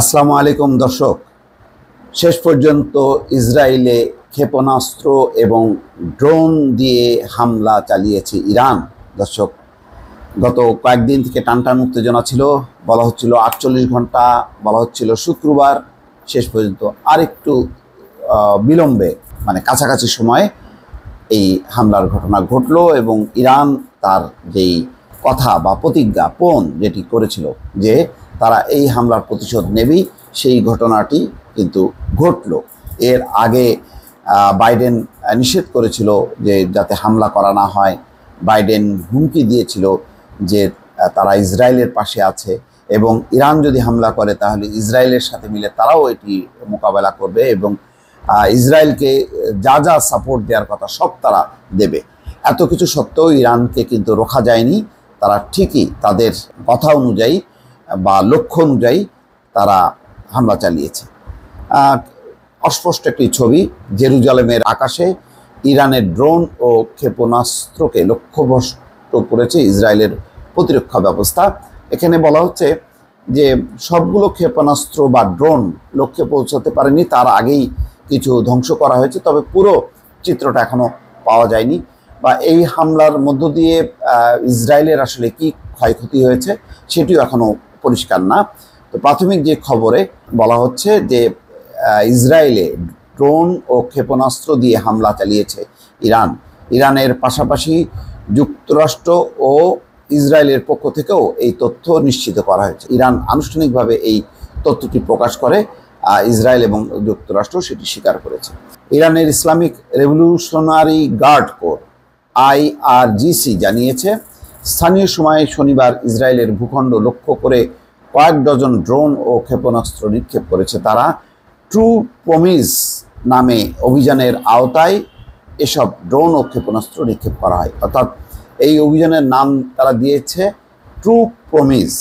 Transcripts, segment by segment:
আসসালামু আলাইকুম দর্শক শেষ পর্যন্ত ইসরায়েলে ক্ষেপণাস্ত্র এবং ড্রোন দিয়ে হামলা চালিয়েছে ইরান দর্শক গত কয়েকদিন থেকে টানটান উত্তেজনা ছিল বলা হচ্ছিল আটচল্লিশ ঘন্টা বলা হচ্ছিল শুক্রবার শেষ পর্যন্ত আরেকটু বিলম্বে মানে কাছাকাছি সময়ে এই হামলার ঘটনা ঘটল এবং ইরান তার যেই কথা বা প্রতিজ্ঞা পণ যেটি করেছিল যে তারা এই হামলার প্রতিশোধ নেবেই সেই ঘটনাটি কিন্তু ঘটল এর আগে বাইডেন নিষেধ করেছিল যে যাতে হামলা করা না হয় বাইডেন হুমকি দিয়েছিল যে তারা ইসরায়েলের পাশে আছে এবং ইরান যদি হামলা করে তাহলে ইসরায়েলের সাথে মিলে তারাও এটি মোকাবেলা করবে এবং ইসরায়েলকে যা যা সাপোর্ট দেওয়ার কথা সব তারা দেবে এত কিছু সত্ত্বেও ইরানকে কিন্তু রোখা যায়নি তারা ঠিকই তাদের কথা অনুযায়ী বা লক্ষ্য অনুযায়ী তারা হামলা চালিয়েছে অস্পষ্ট একটি ছবি জেরুজালেমের আকাশে ইরানের ড্রোন ও ক্ষেপণাস্ত্রকে লক্ষ্যভ্রষ্ট করেছে ইসরায়েলের প্রতিরক্ষা ব্যবস্থা এখানে বলা হচ্ছে যে সবগুলো ক্ষেপণাস্ত্র বা ড্রোন লক্ষ্যে পৌঁছাতে পারেনি তার আগেই কিছু ধ্বংস করা হয়েছে তবে পুরো চিত্রটা এখনও পাওয়া যায়নি বা এই হামলার মধ্য দিয়ে ইসরায়েলের আসলে কি ক্ষয়ক্ষতি হয়েছে সেটিও এখনও পরিষ্কার না তো প্রাথমিক যে খবরে বলা হচ্ছে যে ইসরায়েলে ড্রোন ও ক্ষেপণাস্ত্র দিয়ে হামলা চালিয়েছে ইরান ইরানের পাশাপাশি যুক্তরাষ্ট্র ও ইসরায়েলের পক্ষ থেকেও এই তথ্য নিশ্চিত করা হয়েছে ইরান আনুষ্ঠানিকভাবে এই তথ্যটি প্রকাশ করে ইসরায়েল এবং যুক্তরাষ্ট্র সেটি স্বীকার করেছে ইরানের Islamic Revolutionary Guard Corps IRGC জানিয়েছে স্থানীয় সময়ে শনিবার ইসরায়েলের ভূখণ্ড লক্ষ্য করে কয়েক ডজন ড্রোন ও ক্ষেপণাস্ত্র নিক্ষেপ করেছে তারা ট্রু প্রমিজ নামে অভিযানের আওতায় এসব ড্রোন ও ক্ষেপণাস্ত্র নিক্ষেপ করা হয় অর্থাৎ এই অভিযানের নাম তারা দিয়েছে ট্রু প্রমিজ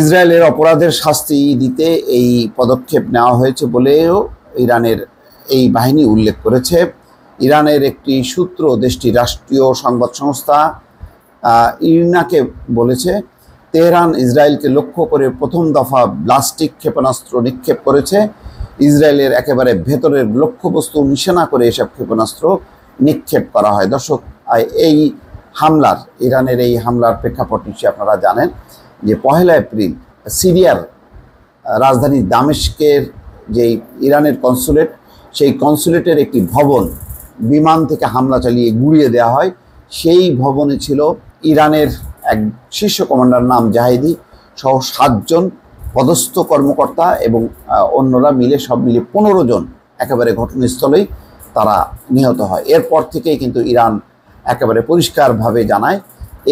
ইসরায়েলের অপরাধের শাস্তি দিতে এই পদক্ষেপ নেওয়া হয়েছে বলেও ইরানের এই বাহিনী উল্লেখ করেছে ইরানের একটি সূত্র দেশটির রাষ্ট্রীয় সংবাদ সংস্থা ইরিনাকে বলেছে তেহরান ইসরায়েলকে লক্ষ্য করে প্রথম দফা ব্লাস্টিক ক্ষেপণাস্ত্র নিক্ষেপ করেছে ইসরায়েলের একেবারে ভেতরের লক্ষ্যবস্তু নিশানা করে এসব ক্ষেপণাস্ত্র নিক্ষেপ করা হয় দর্শক এই হামলার ইরানের এই হামলার প্রেক্ষাপট নিশ্চয়ই আপনারা জানেন যে পহেলা এপ্রিল সিরিয়ার রাজধানী দামেস্কের যেই ইরানের কনসুলেট সেই কনসুলেটের একটি ভবন বিমান থেকে হামলা চালিয়ে গুড়িয়ে দেওয়া হয় সেই ভবনে ছিল ইরানের এক শীর্ষ কমান্ডার নাম জাহেদি সহ সাতজন পদস্থ কর্মকর্তা এবং অন্যরা মিলে সব মিলে পনেরো জন একেবারে ঘটনাস্থলেই তারা নিহত হয় এরপর থেকেই কিন্তু ইরান একেবারে পরিষ্কারভাবে জানায়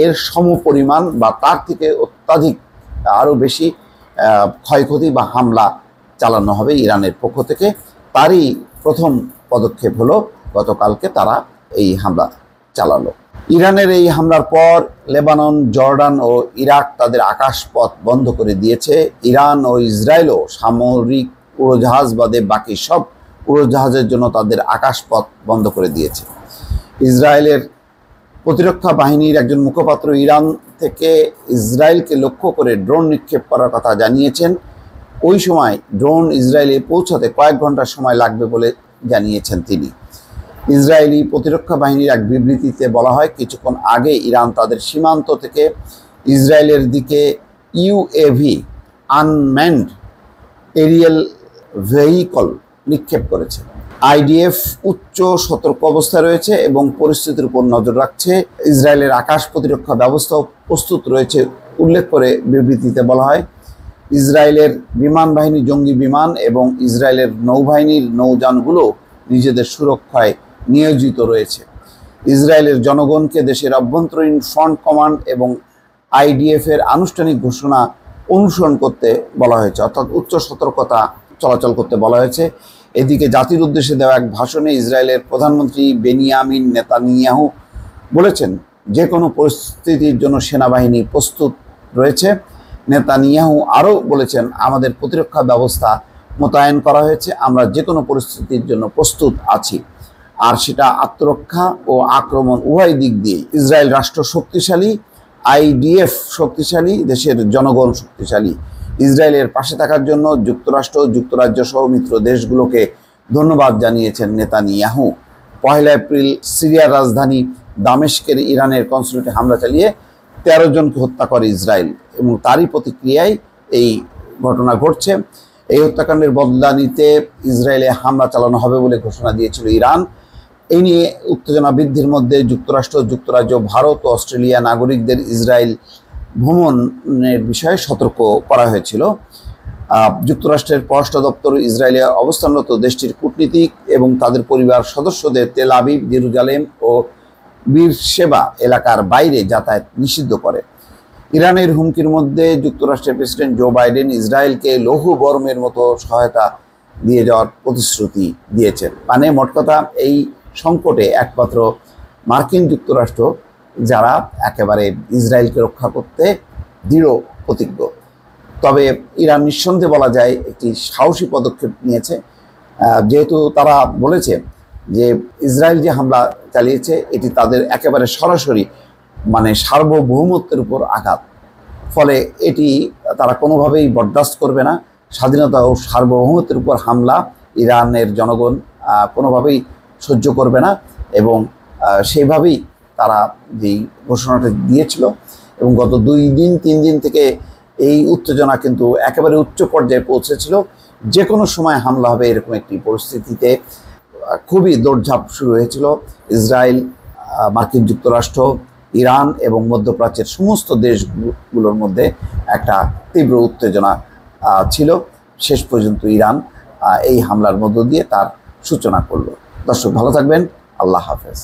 এর সমপরিমাণ বা তার থেকে অত্যাধিক আরও বেশি ক্ষয়ক্ষতি বা হামলা চালানো হবে ইরানের পক্ষ থেকে তারই প্রথম পদক্ষেপ হলো গতকালকে তারা এই হামলা চালালো ইরানের এই হামলার পর লেবানন জর্ডান ও ইরাক তাদের আকাশপথ বন্ধ করে দিয়েছে ইরান ও ইসরায়েলও সামরিক উড়োজাহাজ বাদে বাকি সব উড়োজাহাজের জন্য তাদের আকাশপথ বন্ধ করে দিয়েছে ইসরায়েলের প্রতিরক্ষা বাহিনীর একজন মুখপাত্র ইরান থেকে ইসরায়েলকে লক্ষ্য করে ড্রোন নিক্ষেপ করার কথা জানিয়েছেন ওই সময় ড্রোন ইসরায়েলে পৌঁছাতে কয়েক ঘন্টা সময় লাগবে বলে জানিয়েছেন তিনি ইসরায়েলি প্রতিরক্ষা বাহিনীর এক বিবৃতিতে বলা হয় কিছুক্ষণ আগে ইরান তাদের সীমান্ত থেকে ইসরায়েলের দিকে ইউএভি আনম্যান্ড এরিয়াল ভেহিকল নিক্ষেপ করেছে আইডিএফ উচ্চ সতর্ক অবস্থায় রয়েছে এবং পরিস্থিতির উপর নজর রাখছে ইসরায়েলের আকাশ প্রতিরক্ষা ব্যবস্থাও প্রস্তুত রয়েছে উল্লেখ করে বিবৃতিতে বলা হয় ইসরায়েলের বিমান বাহিনী জঙ্গি বিমান এবং ইসরায়েলের নৌবাহিনীর নৌযানগুলো নিজেদের সুরক্ষায় নিয়োজিত রয়েছে ইসরায়েলের জনগণকে দেশের অভ্যন্তরীণ ফ্রন্ট কমান্ড এবং আইডিএফ এর আনুষ্ঠানিক ঘোষণা অনুসরণ করতে বলা হয়েছে অর্থাৎ উচ্চ সতর্কতা চলাচল করতে বলা হয়েছে এদিকে জাতির উদ্দেশ্যে দেওয়া এক ভাষণে ইসরায়েলের প্রধানমন্ত্রী বেনিয়ামিন নেতানিয়াহু বলেছেন যে কোনো পরিস্থিতির জন্য সেনাবাহিনী প্রস্তুত রয়েছে নেতানিয়াহু আরও বলেছেন আমাদের প্রতিরক্ষা ব্যবস্থা মোতায়েন করা হয়েছে আমরা যে কোনো পরিস্থিতির জন্য প্রস্তুত আছি আর সেটা আত্মরক্ষা ও আক্রমণ উভয় দিক দিয়ে ইসরায়েল রাষ্ট্র শক্তিশালী আইডিএফ শক্তিশালী দেশের জনগণ শক্তিশালী ইসরায়েলের পাশে থাকার জন্য যুক্তরাষ্ট্র যুক্তরাজ্য সহ মিত্র দেশগুলোকে ধন্যবাদ জানিয়েছেন নেতানিয়াহু পয়লা এপ্রিল সিরিয়ার রাজধানী দামেশকের ইরানের কনসুলেটে হামলা চালিয়ে তেরো জনকে হত্যা করে ইসরায়েল এবং তারই প্রতিক্রিয়ায় এই ঘটনা ঘটছে এই হত্যাকাণ্ডের বদলা নিতে ইসরায়েলে হামলা চালানো হবে বলে ঘোষণা দিয়েছিল ইরান এই নিয়ে উত্তেজনা বৃদ্ধির মধ্যে যুক্তরাষ্ট্র যুক্তরাজ্য ভারত ও অস্ট্রেলিয়া নাগরিকদের ইসরায়েল ভ্রমণের বিষয়ে সতর্ক করা হয়েছিল যুক্তরাষ্ট্রের পররাষ্ট্র দপ্তর ইসরায়েলে অবস্থানরত দেশটির কূটনীতিক এবং তাদের পরিবার সদস্যদের তেল আবিব জেরুজালেম ও সেবা এলাকার বাইরে যাতায়াত নিষিদ্ধ করে ইরানের হুমকির মধ্যে যুক্তরাষ্ট্রের প্রেসিডেন্ট জো বাইডেন ইসরায়েলকে লৌহ বর্মের মতো সহায়তা দিয়ে যাওয়ার প্রতিশ্রুতি দিয়েছেন মানে মোট কথা এই সংকটে একমাত্র মার্কিন যুক্তরাষ্ট্র যারা একেবারে ইসরায়েলকে রক্ষা করতে দৃঢ় প্রতিজ্ঞ তবে ইরান নিঃসন্দেহে বলা যায় একটি সাহসী পদক্ষেপ নিয়েছে যেহেতু তারা বলেছে যে ইসরায়েল যে হামলা চালিয়েছে এটি তাদের একেবারে সরাসরি মানে সার্বভৌমত্বের উপর আঘাত ফলে এটি তারা কোনোভাবেই বরদাস্ত করবে না স্বাধীনতা ও সার্বভৌমত্বের উপর হামলা ইরানের জনগণ কোনোভাবেই সহ্য করবে না এবং সেইভাবেই তারা এই ঘোষণাটা দিয়েছিল এবং গত দুই দিন তিন দিন থেকে এই উত্তেজনা কিন্তু একেবারে উচ্চ পর্যায়ে পৌঁছেছিল যে কোনো সময় হামলা হবে এরকম একটি পরিস্থিতিতে খুবই দৌড়ঝাঁপ শুরু হয়েছিল ইসরায়েল মার্কিন যুক্তরাষ্ট্র ইরান এবং মধ্যপ্রাচ্যের সমস্ত দেশগুলোর মধ্যে একটা তীব্র উত্তেজনা ছিল শেষ পর্যন্ত ইরান এই হামলার মধ্য দিয়ে তার সূচনা করলো দর্শক ভালো থাকবেন আল্লাহ হাফেজ